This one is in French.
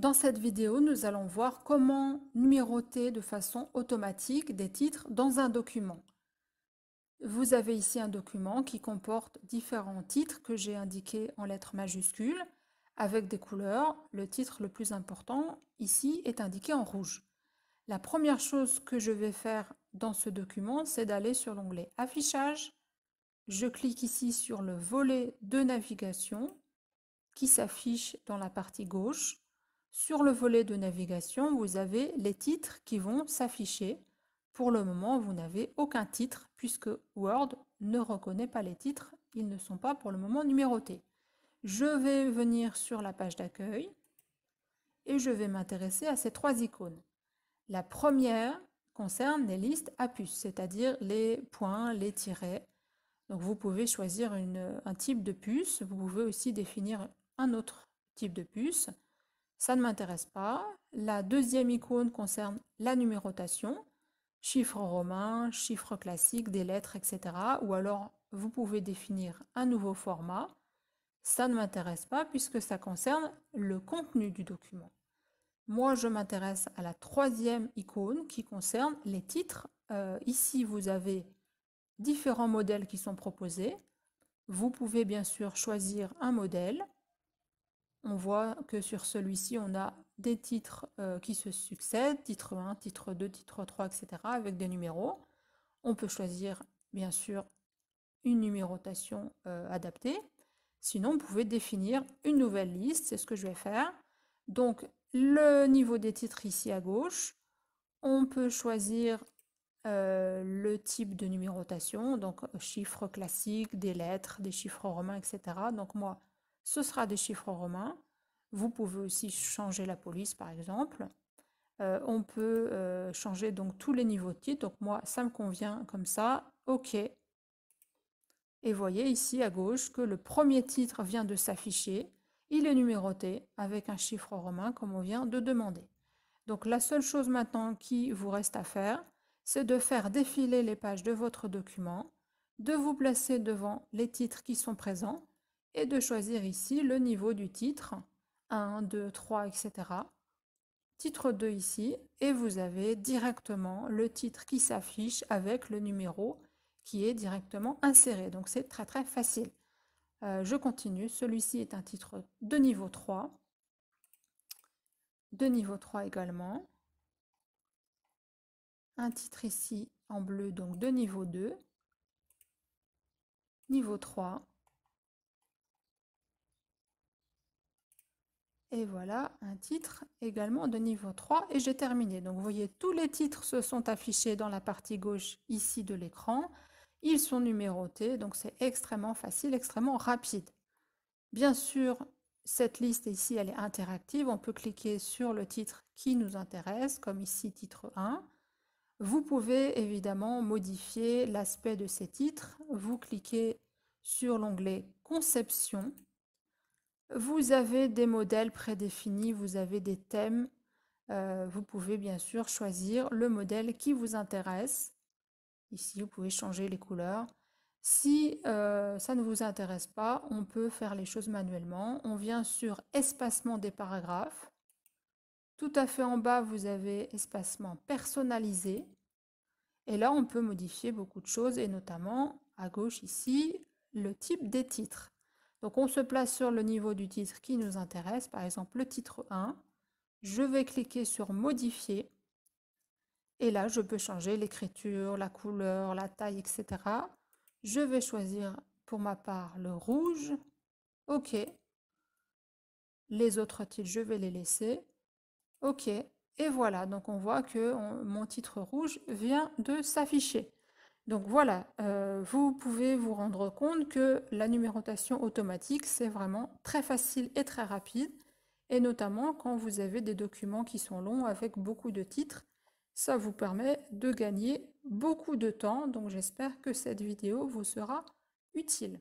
Dans cette vidéo, nous allons voir comment numéroter de façon automatique des titres dans un document. Vous avez ici un document qui comporte différents titres que j'ai indiqués en lettres majuscules avec des couleurs. Le titre le plus important ici est indiqué en rouge. La première chose que je vais faire dans ce document, c'est d'aller sur l'onglet Affichage. Je clique ici sur le volet de navigation qui s'affiche dans la partie gauche. Sur le volet de navigation, vous avez les titres qui vont s'afficher. Pour le moment, vous n'avez aucun titre puisque Word ne reconnaît pas les titres. Ils ne sont pas pour le moment numérotés. Je vais venir sur la page d'accueil et je vais m'intéresser à ces trois icônes. La première concerne les listes à puces, c'est-à-dire les points, les tirets. Donc vous pouvez choisir un type de puce, vous pouvez aussi définir un autre type de puce ça ne m'intéresse pas. La deuxième icône concerne la numérotation, chiffres romains, chiffres classiques, des lettres, etc. Ou alors, vous pouvez définir un nouveau format. Ça ne m'intéresse pas puisque ça concerne le contenu du document. Moi, je m'intéresse à la troisième icône qui concerne les titres. Euh, ici, vous avez différents modèles qui sont proposés. Vous pouvez bien sûr choisir un modèle on voit que sur celui-ci, on a des titres euh, qui se succèdent, titre 1, titre 2, titre 3, etc., avec des numéros. On peut choisir, bien sûr, une numérotation euh, adaptée. Sinon, vous pouvez définir une nouvelle liste, c'est ce que je vais faire. Donc, le niveau des titres ici à gauche, on peut choisir euh, le type de numérotation, donc chiffres classiques, des lettres, des chiffres romains, etc. Donc moi, ce sera des chiffres romains. Vous pouvez aussi changer la police, par exemple. Euh, on peut euh, changer donc tous les niveaux de titre. Donc moi, ça me convient comme ça. OK. Et voyez ici à gauche que le premier titre vient de s'afficher. Il est numéroté avec un chiffre romain comme on vient de demander. Donc la seule chose maintenant qui vous reste à faire, c'est de faire défiler les pages de votre document, de vous placer devant les titres qui sont présents et de choisir ici le niveau du titre, 1, 2, 3, etc. Titre 2 ici, et vous avez directement le titre qui s'affiche avec le numéro qui est directement inséré. Donc c'est très très facile. Euh, je continue, celui-ci est un titre de niveau 3, de niveau 3 également. Un titre ici en bleu, donc de niveau 2, niveau 3, Et voilà un titre également de niveau 3 et j'ai terminé. Donc vous voyez, tous les titres se sont affichés dans la partie gauche ici de l'écran. Ils sont numérotés, donc c'est extrêmement facile, extrêmement rapide. Bien sûr, cette liste ici, elle est interactive. On peut cliquer sur le titre qui nous intéresse, comme ici titre 1. Vous pouvez évidemment modifier l'aspect de ces titres. Vous cliquez sur l'onglet « Conception » Vous avez des modèles prédéfinis, vous avez des thèmes. Euh, vous pouvez bien sûr choisir le modèle qui vous intéresse. Ici, vous pouvez changer les couleurs. Si euh, ça ne vous intéresse pas, on peut faire les choses manuellement. On vient sur espacement des paragraphes. Tout à fait en bas, vous avez espacement personnalisé. Et là, on peut modifier beaucoup de choses et notamment à gauche ici, le type des titres. Donc on se place sur le niveau du titre qui nous intéresse, par exemple le titre 1. Je vais cliquer sur modifier. Et là, je peux changer l'écriture, la couleur, la taille, etc. Je vais choisir pour ma part le rouge. OK. Les autres titres, je vais les laisser. OK. Et voilà, donc on voit que mon titre rouge vient de s'afficher. Donc voilà, euh, vous pouvez vous rendre compte que la numérotation automatique, c'est vraiment très facile et très rapide, et notamment quand vous avez des documents qui sont longs avec beaucoup de titres, ça vous permet de gagner beaucoup de temps, donc j'espère que cette vidéo vous sera utile.